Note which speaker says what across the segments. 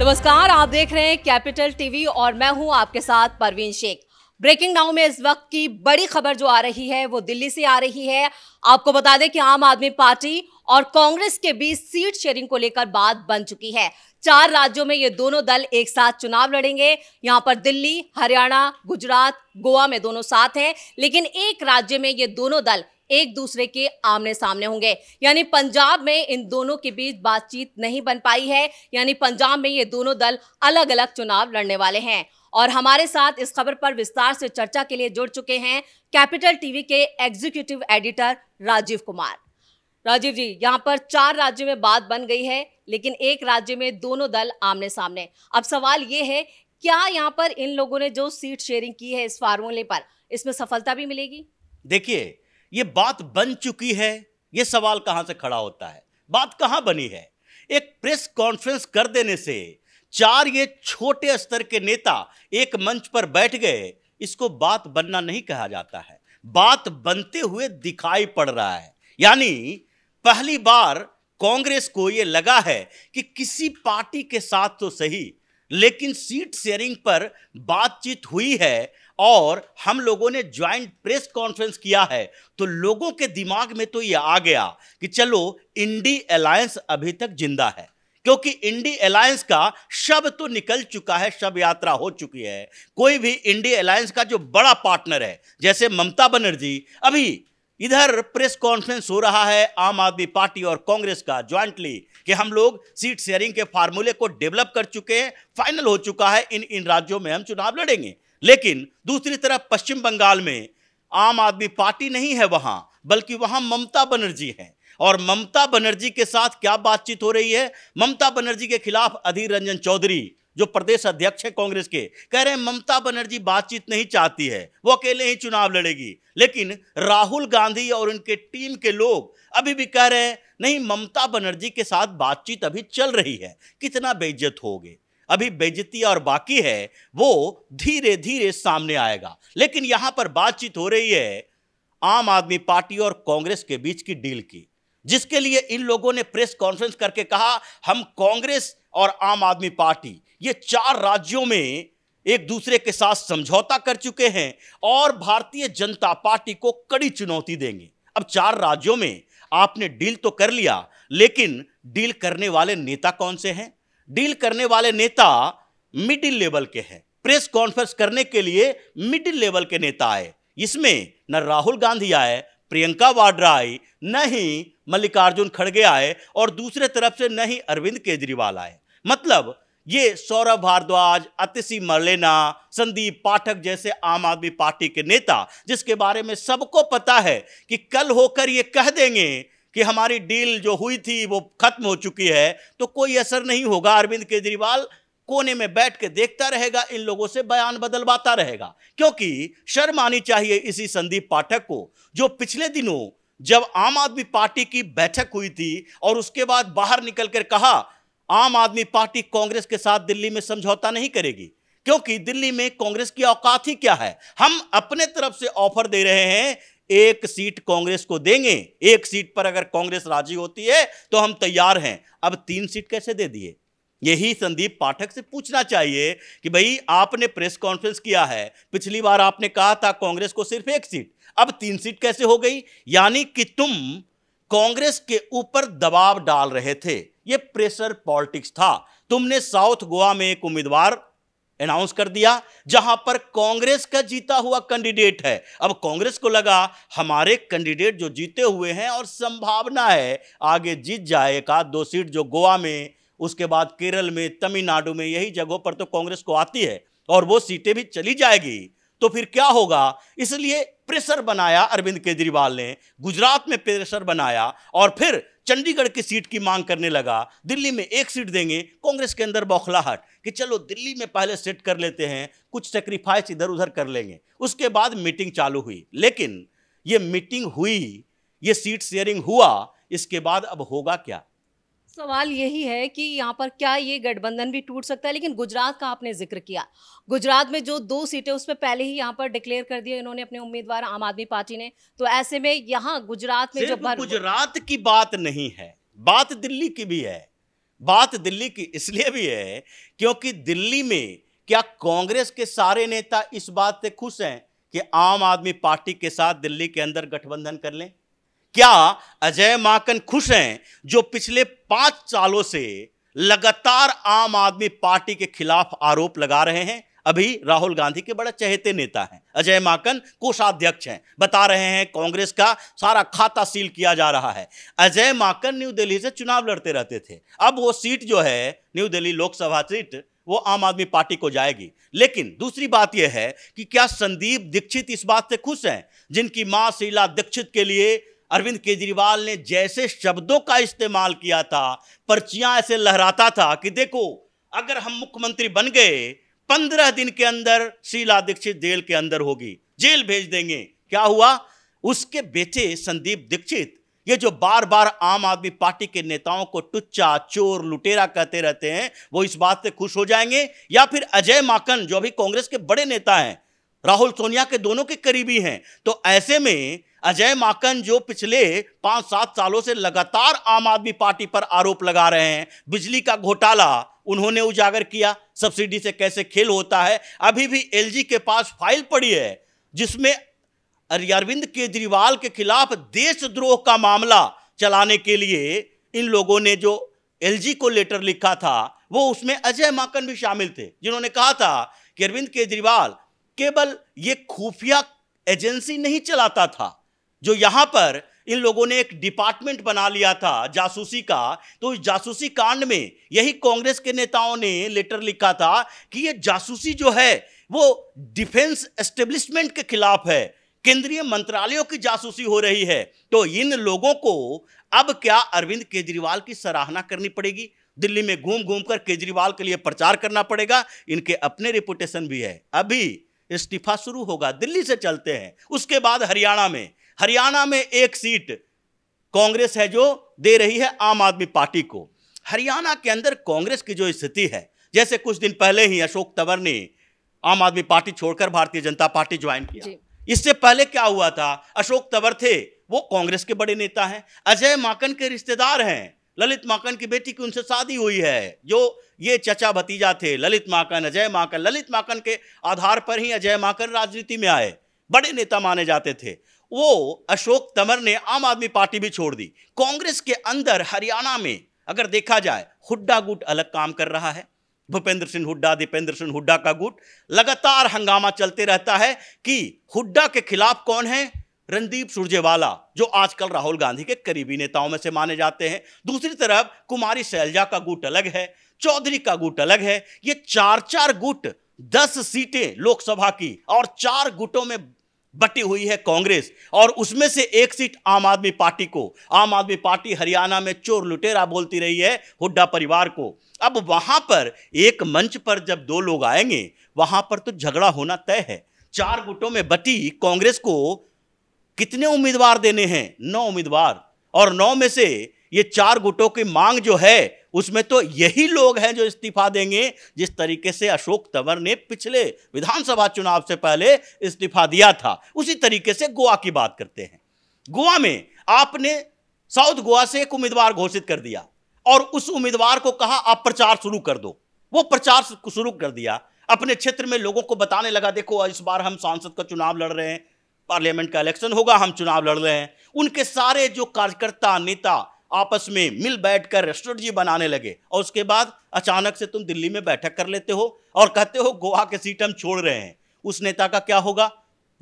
Speaker 1: नमस्कार आप देख रहे हैं कैपिटल टीवी और मैं हूं आपके साथ परवीन शेख ब्रेकिंग नाउ में इस वक्त की बड़ी खबर जो आ रही है वो दिल्ली से आ रही है आपको बता दें कि आम आदमी पार्टी और कांग्रेस के बीच सीट शेयरिंग को लेकर बात बन चुकी है चार राज्यों में ये दोनों दल एक साथ चुनाव लड़ेंगे यहाँ पर दिल्ली हरियाणा गुजरात गोवा में दोनों साथ हैं लेकिन एक राज्य में ये दोनों दल एक दूसरे के आमने सामने होंगे यानी पंजाब में इन दोनों के बीच बातचीत नहीं बन पाई है यानी पंजाब में ये दोनों दल अलग अलग चुनाव लड़ने वाले हैं और हमारे साथ इस खबर पर विस्तार से चर्चा के लिए जुड़ चुके हैं कैपिटल टीवी के एग्जीक्यूटिव एडिटर राजीव कुमार राजीव जी यहाँ पर चार राज्यों में बात बन गई है लेकिन एक राज्य में दोनों दल आमने सामने अब सवाल ये है क्या यहाँ पर इन लोगों ने जो सीट शेयरिंग की है इस फार्मूले पर इसमें सफलता भी मिलेगी
Speaker 2: देखिए ये बात बन चुकी है ये सवाल कहाँ से खड़ा होता है बात कहाँ बनी है एक प्रेस कॉन्फ्रेंस कर देने से चार ये छोटे स्तर के नेता एक मंच पर बैठ गए इसको बात बनना नहीं कहा जाता है बात बनते हुए दिखाई पड़ रहा है यानी पहली बार कांग्रेस को यह लगा है कि किसी पार्टी के साथ तो सही लेकिन सीट शेयरिंग पर बातचीत हुई है और हम लोगों ने ज्वाइंट प्रेस कॉन्फ्रेंस किया है तो लोगों के दिमाग में तो ये आ गया कि चलो इंडी अलायंस अभी तक जिंदा है क्योंकि इंडी अलायंस का शब तो निकल चुका है शब यात्रा हो चुकी है कोई भी इंडी अलायंस का जो बड़ा पार्टनर है जैसे ममता बनर्जी अभी इधर प्रेस कॉन्फ्रेंस हो रहा है आम आदमी पार्टी और कांग्रेस का ज्वाइंटली कि हम लोग सीट शेयरिंग के फार्मूले को डेवलप कर चुके हैं फाइनल हो चुका है इन इन राज्यों में हम चुनाव लड़ेंगे लेकिन दूसरी तरफ पश्चिम बंगाल में आम आदमी पार्टी नहीं है वहाँ बल्कि वहाँ ममता बनर्जी हैं और ममता बनर्जी के साथ क्या बातचीत हो रही है ममता बनर्जी के खिलाफ अधीर रंजन चौधरी जो प्रदेश अध्यक्ष है कांग्रेस के कह रहे हैं ममता बनर्जी बातचीत नहीं चाहती है वो अकेले ही चुनाव लड़ेगी लेकिन राहुल गांधी और उनके टीम के लोग अभी भी कह रहे हैं नहीं ममता बनर्जी के साथ बातचीत अभी चल रही है कितना बेइज्जत गए अभी बेजती और बाकी है वो धीरे धीरे सामने आएगा लेकिन यहां पर बातचीत हो रही है आम आदमी पार्टी और कांग्रेस के बीच की डील की जिसके लिए इन लोगों ने प्रेस कॉन्फ्रेंस करके कहा हम कांग्रेस और आम आदमी पार्टी ये चार राज्यों में एक दूसरे के साथ समझौता कर चुके हैं और भारतीय जनता पार्टी को कड़ी चुनौती देंगे अब चार राज्यों में आपने डील तो कर लिया लेकिन डील करने वाले नेता कौन से हैं डील करने वाले नेता मिडिल लेवल के हैं प्रेस कॉन्फ्रेंस करने के लिए मिडिल लेवल के नेता आए इसमें न राहुल गांधी आए प्रियंका वाड्रा आई न ही मल्लिकार्जुन खड़गे आए और दूसरे तरफ से न ही अरविंद केजरीवाल आए मतलब ये सौरभ भारद्वाज अतिशी मरलेना संदीप पाठक जैसे आम आदमी पार्टी के नेता जिसके बारे में सबको पता है कि कल होकर ये कह देंगे कि हमारी डील जो हुई थी वो खत्म हो चुकी है तो कोई असर नहीं होगा अरविंद केजरीवाल कोने में बैठ के देखता रहेगा इन लोगों से बयान बदलवाता रहेगा क्योंकि शर्म आनी चाहिए इसी संदीप पाठक को जो पिछले दिनों जब आम आदमी पार्टी की बैठक हुई थी और उसके बाद बाहर निकल कर कहा आम आदमी पार्टी कांग्रेस के साथ दिल्ली में समझौता नहीं करेगी क्योंकि दिल्ली में कांग्रेस की औकात ही क्या है हम अपने तरफ से ऑफर दे रहे हैं एक सीट कांग्रेस को देंगे एक सीट पर अगर कांग्रेस राजी होती है तो हम तैयार हैं अब तीन सीट कैसे दे दिए यही संदीप पाठक से पूछना चाहिए कि भाई आपने प्रेस कॉन्फ्रेंस किया है पिछली बार आपने कहा था कांग्रेस को सिर्फ एक सीट अब तीन सीट कैसे हो गई यानी कि तुम कांग्रेस के ऊपर दबाव डाल रहे थे ये प्रेशर पॉलिटिक्स था तुमने साउथ गोवा में एक उम्मीदवार अनाउंस कर दिया जहां पर कांग्रेस का जीता हुआ कैंडिडेट है अब कांग्रेस को लगा हमारे कैंडिडेट जो जीते हुए हैं और संभावना है आगे जीत जाए एक आध दो सीट जो गोवा में उसके बाद केरल में तमिलनाडु में यही जगहों पर तो कांग्रेस को आती है और वो सीटें भी चली जाएगी तो फिर क्या होगा इसलिए प्रेशर बनाया अरविंद केजरीवाल ने गुजरात में प्रेशर बनाया और फिर चंडीगढ़ की सीट की मांग करने लगा दिल्ली में एक सीट देंगे कांग्रेस के अंदर बौखलाहट कि चलो दिल्ली में पहले सेट कर लेते हैं कुछ सेक्रीफाइस इधर उधर कर लेंगे उसके बाद मीटिंग चालू हुई लेकिन ये मीटिंग हुई ये सीट शेयरिंग हुआ इसके बाद अब होगा क्या
Speaker 1: सवाल यही है कि यहाँ पर क्या ये गठबंधन भी टूट सकता है लेकिन गुजरात का आपने जिक्र किया गुजरात में जो दो सीटें उस पर पहले ही यहाँ पर डिक्लेयर कर दिया इन्होंने अपने उम्मीदवार आम आदमी पार्टी ने तो ऐसे में यहाँ गुजरात में जो
Speaker 2: गुजरात की बात नहीं है बात दिल्ली की भी है बात दिल्ली की इसलिए भी है क्योंकि दिल्ली में क्या कांग्रेस के सारे नेता इस बात से खुश हैं कि आम आदमी पार्टी के साथ दिल्ली के अंदर गठबंधन कर लें क्या अजय माकन खुश हैं जो पिछले पांच सालों से लगातार आम आदमी पार्टी के खिलाफ आरोप लगा रहे हैं अभी राहुल गांधी के बड़े चहेते नेता हैं अजय माकन कोषाध्यक्ष हैं बता रहे हैं कांग्रेस का सारा खाता सील किया जा रहा है अजय माकन न्यू दिल्ली से चुनाव लड़ते रहते थे अब वो सीट जो है न्यू दिल्ली लोकसभा सीट वो आम आदमी पार्टी को जाएगी लेकिन दूसरी बात यह है कि क्या संदीप दीक्षित इस बात से खुश हैं जिनकी मां शीला दीक्षित के लिए अरविंद केजरीवाल ने जैसे शब्दों का इस्तेमाल किया था पर्चियां ऐसे लहराता था कि देखो अगर हम मुख्यमंत्री बन गए पंद्रह दिन के अंदर शीला दीक्षित जेल के अंदर होगी जेल भेज देंगे क्या हुआ उसके बेटे संदीप दीक्षित ये जो बार बार आम आदमी पार्टी के नेताओं को टुच्चा चोर लुटेरा कहते रहते हैं वो इस बात से खुश हो जाएंगे या फिर अजय माकन जो अभी कांग्रेस के बड़े नेता हैं राहुल सोनिया के दोनों के करीबी हैं तो ऐसे में अजय माकन जो पिछले पांच सात सालों से लगातार आम आदमी पार्टी पर आरोप लगा रहे हैं बिजली का घोटाला उन्होंने उजागर किया सब्सिडी से कैसे खेल होता है अभी भी एलजी के पास फाइल पड़ी है जिसमें अरविंद केजरीवाल के खिलाफ देशद्रोह का मामला चलाने के लिए इन लोगों ने जो एलजी को लेटर लिखा था वो उसमें अजय माकन भी शामिल थे जिन्होंने कहा था कि अरविंद केजरीवाल केवल ये खुफिया एजेंसी नहीं चलाता था जो यहाँ पर इन लोगों ने एक डिपार्टमेंट बना लिया था जासूसी का तो इस जासूसी कांड में यही कांग्रेस के नेताओं ने लेटर लिखा था कि ये जासूसी जो है वो डिफेंस एस्टेब्लिशमेंट के खिलाफ है केंद्रीय मंत्रालयों की जासूसी हो रही है तो इन लोगों को अब क्या अरविंद केजरीवाल की सराहना करनी पड़ेगी दिल्ली में घूम घूम कर केजरीवाल के लिए प्रचार करना पड़ेगा इनके अपने रिपोटेशन भी है अभी इस्तीफा शुरू होगा दिल्ली से चलते हैं उसके बाद हरियाणा में हरियाणा में एक सीट कांग्रेस है जो दे रही है आम आदमी पार्टी को हरियाणा के अंदर कांग्रेस की जो स्थिति है जैसे कुछ दिन पहले ही अशोक तंवर ने आम आदमी पार्टी छोड़कर भारतीय जनता पार्टी ज्वाइन किया इससे पहले क्या हुआ था अशोक तंवर थे वो कांग्रेस के बड़े नेता हैं अजय माकन के रिश्तेदार हैं ललित माकन की बेटी की उनसे शादी हुई है जो ये चचा भतीजा थे ललित माकन अजय माकन ललित माकन के आधार पर ही अजय माकन राजनीति में आए बड़े नेता माने जाते थे वो अशोक तमर ने आम आदमी पार्टी भी छोड़ दी कांग्रेस के अंदर हरियाणा में अगर देखा जाए हुड्डा गुट अलग काम कर रहा है भूपेंद्र सिंह हुड्डा दीपेंद्र सिंह हुड्डा का गुट लगातार हंगामा चलते रहता है कि हुड्डा के खिलाफ कौन है रणदीप सुरजेवाला जो आजकल राहुल गांधी के करीबी नेताओं में से माने जाते हैं दूसरी तरफ कुमारी शैलजा का गुट अलग है चौधरी का गुट अलग है ये चार चार गुट दस सीटें लोकसभा की और चार गुटों में बटी हुई है कांग्रेस और उसमें से एक सीट आम आदमी पार्टी को आम आदमी पार्टी हरियाणा में चोर लुटेरा बोलती रही है हुड्डा परिवार को अब वहां पर एक मंच पर जब दो लोग आएंगे वहां पर तो झगड़ा होना तय है चार गुटों में बटी कांग्रेस को कितने उम्मीदवार देने हैं नौ उम्मीदवार और नौ में से ये चार गुटों की मांग जो है उसमें तो यही लोग हैं जो इस्तीफा देंगे जिस तरीके से अशोक तंवर ने पिछले विधानसभा चुनाव से पहले इस्तीफा दिया था उसी तरीके से गोवा की बात करते हैं गोवा में आपने साउथ गोवा से एक उम्मीदवार घोषित कर दिया और उस उम्मीदवार को कहा आप प्रचार शुरू कर दो वो प्रचार शुरू कर दिया अपने क्षेत्र में लोगों को बताने लगा देखो इस बार हम सांसद का चुनाव लड़ रहे हैं पार्लियामेंट का इलेक्शन होगा हम चुनाव लड़ रहे हैं उनके सारे जो कार्यकर्ता नेता आपस में मिल बैठ कर स्ट्रेटजी बनाने लगे और उसके बाद अचानक से तुम दिल्ली में बैठक कर लेते हो और कहते हो गोवा के सीट हम छोड़ रहे हैं उस नेता का क्या होगा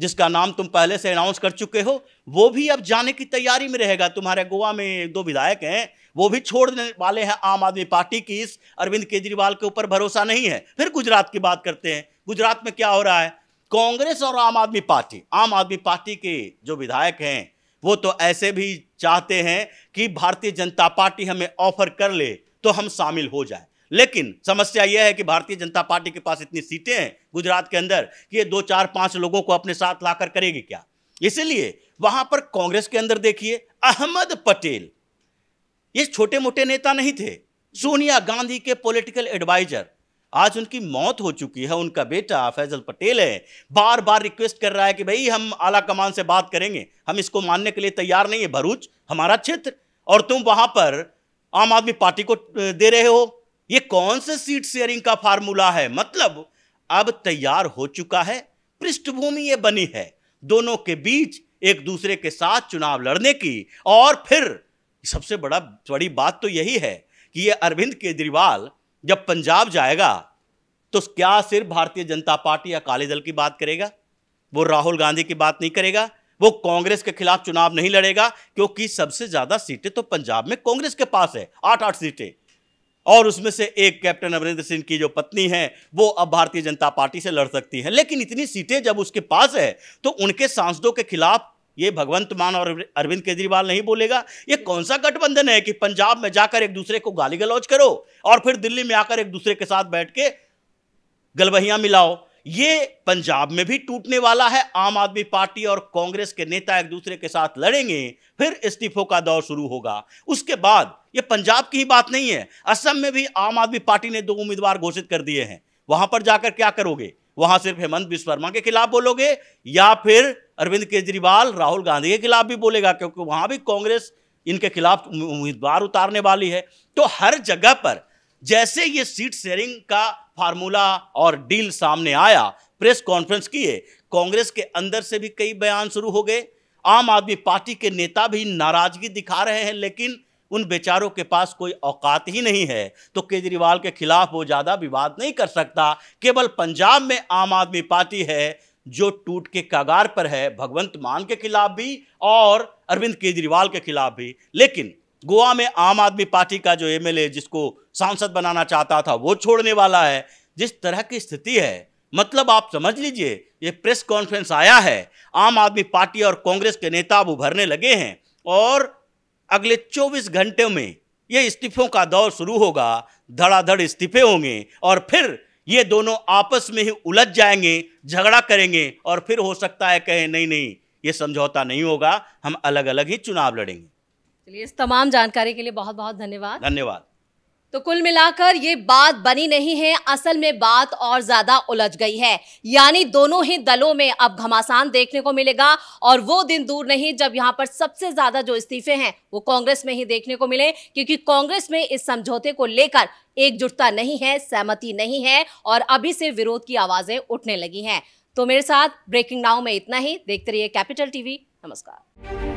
Speaker 2: जिसका नाम तुम पहले से अनाउंस कर चुके हो वो भी अब जाने की तैयारी में रहेगा तुम्हारे गोवा में एक दो विधायक हैं वो भी छोड़ने वाले हैं आम आदमी पार्टी की इस अरविंद केजरीवाल के ऊपर भरोसा नहीं है फिर गुजरात की बात करते हैं गुजरात में क्या हो रहा है कांग्रेस और आम आदमी पार्टी आम आदमी पार्टी के जो विधायक हैं वो तो ऐसे भी चाहते हैं कि भारतीय जनता पार्टी हमें ऑफर कर ले तो हम शामिल हो जाए लेकिन समस्या यह है कि भारतीय जनता पार्टी के पास इतनी सीटें हैं गुजरात के अंदर कि ये दो चार पांच लोगों को अपने साथ लाकर करेगी क्या इसलिए वहां पर कांग्रेस के अंदर देखिए अहमद पटेल ये छोटे मोटे नेता नहीं थे सोनिया गांधी के पॉलिटिकल एडवाइजर आज उनकी मौत हो चुकी है उनका बेटा फैजल पटेल है बार बार रिक्वेस्ट कर रहा है कि भाई हम आला कमान से बात करेंगे हम इसको मानने के लिए तैयार नहीं है भरूच हमारा क्षेत्र और तुम वहां पर आम आदमी पार्टी को दे रहे हो ये कौन से सीट शेयरिंग का फार्मूला है मतलब अब तैयार हो चुका है पृष्ठभूमि ये बनी है दोनों के बीच एक दूसरे के साथ चुनाव लड़ने की और फिर सबसे बड़ा बड़ी बात तो यही है कि ये अरविंद केजरीवाल जब पंजाब जाएगा तो क्या सिर्फ भारतीय जनता पार्टी या अकाली दल की बात करेगा वो राहुल गांधी की बात नहीं करेगा वो कांग्रेस के खिलाफ चुनाव नहीं लड़ेगा क्योंकि सबसे ज्यादा सीटें तो पंजाब में कांग्रेस के पास है आठ आठ सीटें और उसमें से एक कैप्टन अमरिंदर सिंह की जो पत्नी है वो अब भारतीय जनता पार्टी से लड़ सकती है लेकिन इतनी सीटें जब उसके पास है तो उनके सांसदों के खिलाफ ये भगवंत मान और अरविंद केजरीवाल नहीं बोलेगा ये कौन सा गठबंधन है कि पंजाब में जाकर एक दूसरे को गाली गलौज करो और फिर दिल्ली में आकर एक दूसरे के साथ बैठ के गलबहियां मिलाओ ये पंजाब में भी टूटने वाला है आम आदमी पार्टी और कांग्रेस के नेता एक दूसरे के साथ लड़ेंगे फिर इस्तीफों का दौर शुरू होगा उसके बाद ये पंजाब की ही बात नहीं है असम में भी आम आदमी पार्टी ने दो उम्मीदवार घोषित कर दिए हैं वहां पर जाकर क्या करोगे वहाँ सिर्फ हेमंत विश्वकर्मा के खिलाफ बोलोगे या फिर अरविंद केजरीवाल राहुल गांधी के खिलाफ भी बोलेगा क्योंकि वहाँ भी कांग्रेस इनके खिलाफ उम्मीदवार उतारने वाली है तो हर जगह पर जैसे ये सीट शेयरिंग का फार्मूला और डील सामने आया प्रेस कॉन्फ्रेंस किए कांग्रेस के अंदर से भी कई बयान शुरू हो गए आम आदमी पार्टी के नेता भी नाराजगी दिखा रहे हैं लेकिन उन बेचारों के पास कोई औकात ही नहीं है तो केजरीवाल के खिलाफ वो ज़्यादा विवाद नहीं कर सकता केवल पंजाब में आम आदमी पार्टी है जो टूट के कागार पर है भगवंत मान के खिलाफ भी और अरविंद केजरीवाल के खिलाफ भी लेकिन गोवा में आम आदमी पार्टी का जो एमएलए जिसको सांसद बनाना चाहता था वो छोड़ने वाला है जिस तरह की स्थिति है मतलब आप समझ लीजिए ये प्रेस कॉन्फ्रेंस आया है आम आदमी पार्टी और कांग्रेस के नेता अब उभरने लगे हैं और अगले 24 घंटे में ये इस्तीफों का दौर शुरू होगा धड़ाधड़ इस्तीफे होंगे और फिर ये दोनों आपस में ही उलझ जाएंगे झगड़ा करेंगे और फिर हो सकता है कहें नहीं नहीं ये समझौता नहीं होगा हम अलग अलग ही चुनाव लड़ेंगे
Speaker 1: चलिए इस तमाम जानकारी के लिए बहुत बहुत धन्यवाद धन्यवाद तो कुल मिलाकर ये बात बनी नहीं है असल में बात और ज्यादा उलझ गई है यानी दोनों ही दलों में अब घमासान देखने को मिलेगा और वो दिन दूर नहीं जब यहाँ पर सबसे ज्यादा जो इस्तीफे हैं वो कांग्रेस में ही देखने को मिले क्योंकि कांग्रेस में इस समझौते को लेकर एकजुटता नहीं है सहमति नहीं है और अभी से विरोध की आवाजें उठने लगी हैं तो मेरे साथ ब्रेकिंग नाउ में इतना ही देखते रहिए कैपिटल टीवी नमस्कार